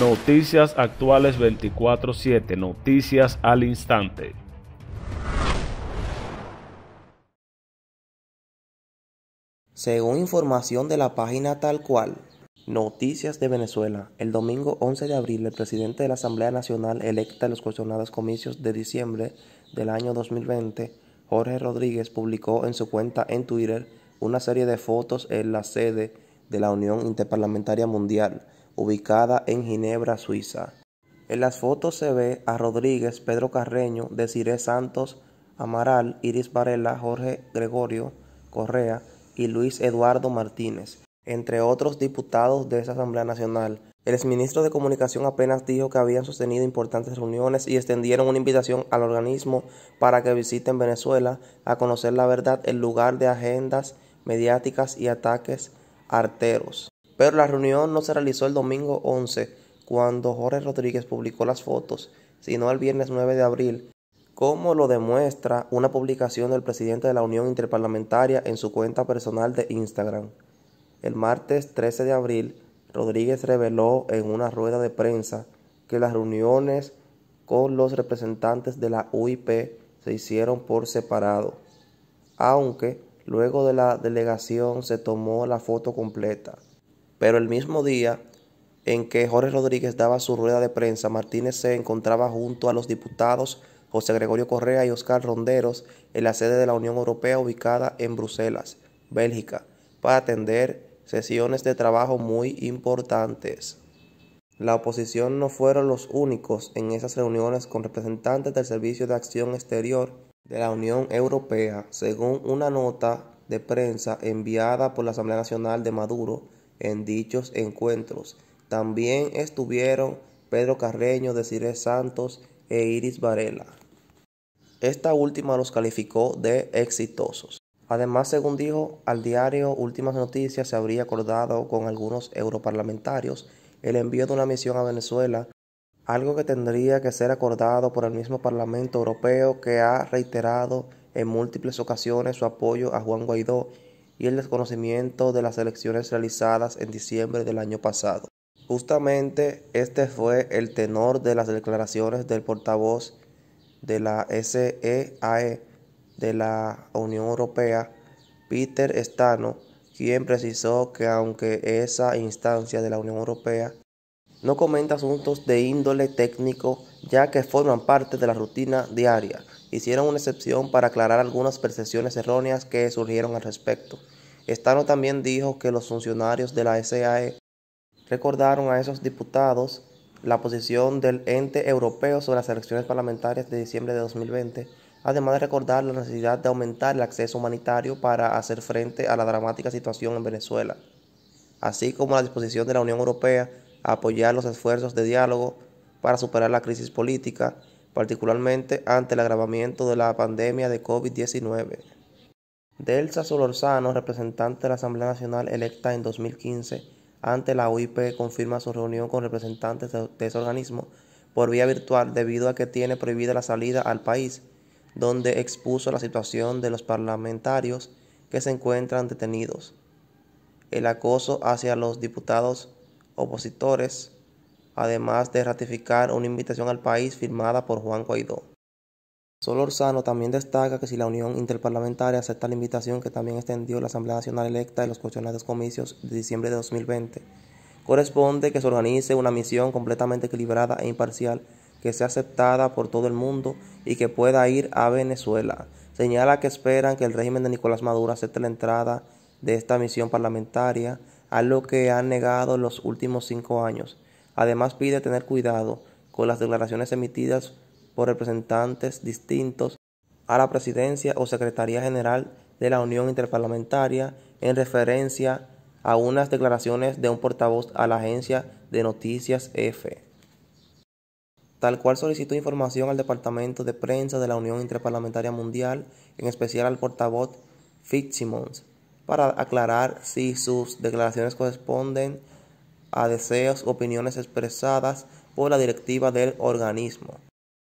Noticias actuales 24/7, noticias al instante. Según información de la página tal cual, Noticias de Venezuela. El domingo 11 de abril, el presidente de la Asamblea Nacional electa en los cuestionados comicios de diciembre del año 2020, Jorge Rodríguez, publicó en su cuenta en Twitter una serie de fotos en la sede de la Unión Interparlamentaria Mundial ubicada en Ginebra, Suiza. En las fotos se ve a Rodríguez, Pedro Carreño, Desiré Santos, Amaral, Iris Varela, Jorge Gregorio Correa y Luis Eduardo Martínez, entre otros diputados de esa Asamblea Nacional. El exministro de Comunicación apenas dijo que habían sostenido importantes reuniones y extendieron una invitación al organismo para que visiten Venezuela a conocer la verdad en lugar de agendas mediáticas y ataques arteros. Pero la reunión no se realizó el domingo 11, cuando Jorge Rodríguez publicó las fotos, sino el viernes 9 de abril, como lo demuestra una publicación del presidente de la Unión Interparlamentaria en su cuenta personal de Instagram. El martes 13 de abril, Rodríguez reveló en una rueda de prensa que las reuniones con los representantes de la UIP se hicieron por separado, aunque luego de la delegación se tomó la foto completa. Pero el mismo día en que Jorge Rodríguez daba su rueda de prensa, Martínez se encontraba junto a los diputados José Gregorio Correa y Oscar Ronderos en la sede de la Unión Europea ubicada en Bruselas, Bélgica, para atender sesiones de trabajo muy importantes. La oposición no fueron los únicos en esas reuniones con representantes del Servicio de Acción Exterior de la Unión Europea, según una nota de prensa enviada por la Asamblea Nacional de Maduro, en dichos encuentros. También estuvieron Pedro Carreño, Desiree Santos e Iris Varela. Esta última los calificó de exitosos. Además, según dijo al diario Últimas Noticias, se habría acordado con algunos europarlamentarios el envío de una misión a Venezuela, algo que tendría que ser acordado por el mismo Parlamento Europeo que ha reiterado en múltiples ocasiones su apoyo a Juan Guaidó y el desconocimiento de las elecciones realizadas en diciembre del año pasado. Justamente este fue el tenor de las declaraciones del portavoz de la SEAE e, de la Unión Europea, Peter Stano, quien precisó que aunque esa instancia de la Unión Europea no comenta asuntos de índole técnico, ya que forman parte de la rutina diaria hicieron una excepción para aclarar algunas percepciones erróneas que surgieron al respecto. Estano también dijo que los funcionarios de la SAE recordaron a esos diputados la posición del ente europeo sobre las elecciones parlamentarias de diciembre de 2020, además de recordar la necesidad de aumentar el acceso humanitario para hacer frente a la dramática situación en Venezuela, así como la disposición de la Unión Europea a apoyar los esfuerzos de diálogo para superar la crisis política particularmente ante el agravamiento de la pandemia de COVID-19. Delsa Solorzano, representante de la Asamblea Nacional electa en 2015 ante la OIP confirma su reunión con representantes de ese organismo por vía virtual debido a que tiene prohibida la salida al país, donde expuso la situación de los parlamentarios que se encuentran detenidos, el acoso hacia los diputados opositores, además de ratificar una invitación al país firmada por Juan Guaidó. Solorzano también destaca que si la Unión Interparlamentaria acepta la invitación que también extendió la Asamblea Nacional electa en los cuestionados comicios de diciembre de 2020, corresponde que se organice una misión completamente equilibrada e imparcial que sea aceptada por todo el mundo y que pueda ir a Venezuela. Señala que esperan que el régimen de Nicolás Maduro acepte la entrada de esta misión parlamentaria, a lo que han negado los últimos cinco años, Además pide tener cuidado con las declaraciones emitidas por representantes distintos a la Presidencia o Secretaría General de la Unión Interparlamentaria en referencia a unas declaraciones de un portavoz a la agencia de noticias F, tal cual solicitó información al Departamento de Prensa de la Unión Interparlamentaria Mundial, en especial al portavoz Fitzsimmons, para aclarar si sus declaraciones corresponden a deseos, opiniones expresadas por la directiva del organismo.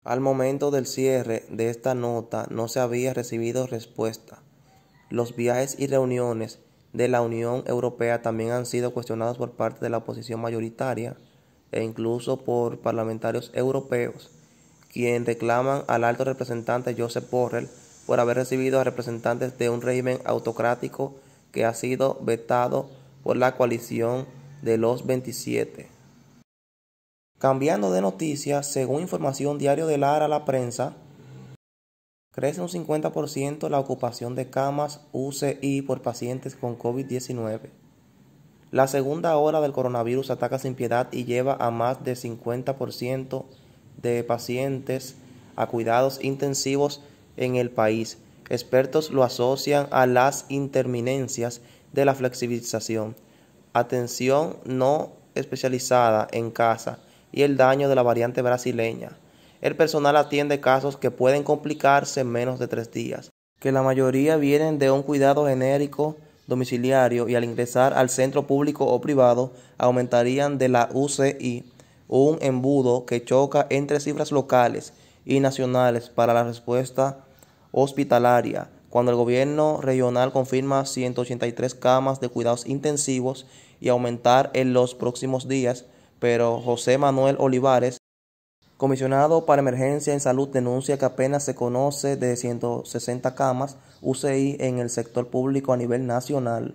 Al momento del cierre de esta nota no se había recibido respuesta. Los viajes y reuniones de la Unión Europea también han sido cuestionados por parte de la oposición mayoritaria e incluso por parlamentarios europeos, quien reclaman al alto representante Joseph Borrell por haber recibido a representantes de un régimen autocrático que ha sido vetado por la coalición de los 27. Cambiando de noticias, según información diario de Lara la prensa, crece un 50% la ocupación de camas UCI por pacientes con COVID-19. La segunda ola del coronavirus ataca sin piedad y lleva a más de 50% de pacientes a cuidados intensivos en el país. Expertos lo asocian a las interminencias de la flexibilización atención no especializada en casa y el daño de la variante brasileña. El personal atiende casos que pueden complicarse en menos de tres días, que la mayoría vienen de un cuidado genérico domiciliario y al ingresar al centro público o privado aumentarían de la UCI, un embudo que choca entre cifras locales y nacionales para la respuesta hospitalaria. Cuando el gobierno regional confirma 183 camas de cuidados intensivos y aumentar en los próximos días, pero José Manuel Olivares, comisionado para emergencia en salud, denuncia que apenas se conoce de 160 camas UCI en el sector público a nivel nacional.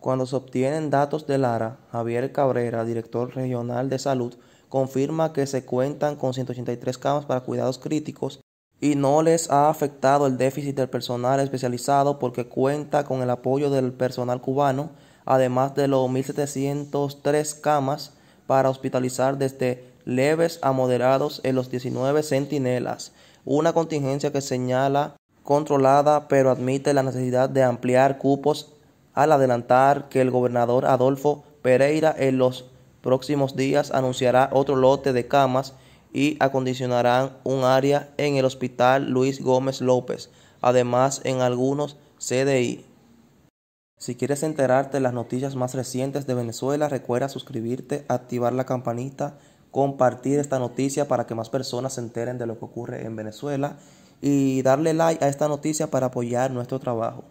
Cuando se obtienen datos de Lara, Javier Cabrera, director regional de salud, confirma que se cuentan con 183 camas para cuidados críticos y no les ha afectado el déficit del personal especializado porque cuenta con el apoyo del personal cubano además de los 1.703 camas para hospitalizar desde leves a moderados en los 19 centinelas, una contingencia que señala controlada pero admite la necesidad de ampliar cupos al adelantar que el gobernador Adolfo Pereira en los próximos días anunciará otro lote de camas y acondicionarán un área en el Hospital Luis Gómez López, además en algunos CDI. Si quieres enterarte de las noticias más recientes de Venezuela, recuerda suscribirte, activar la campanita, compartir esta noticia para que más personas se enteren de lo que ocurre en Venezuela y darle like a esta noticia para apoyar nuestro trabajo.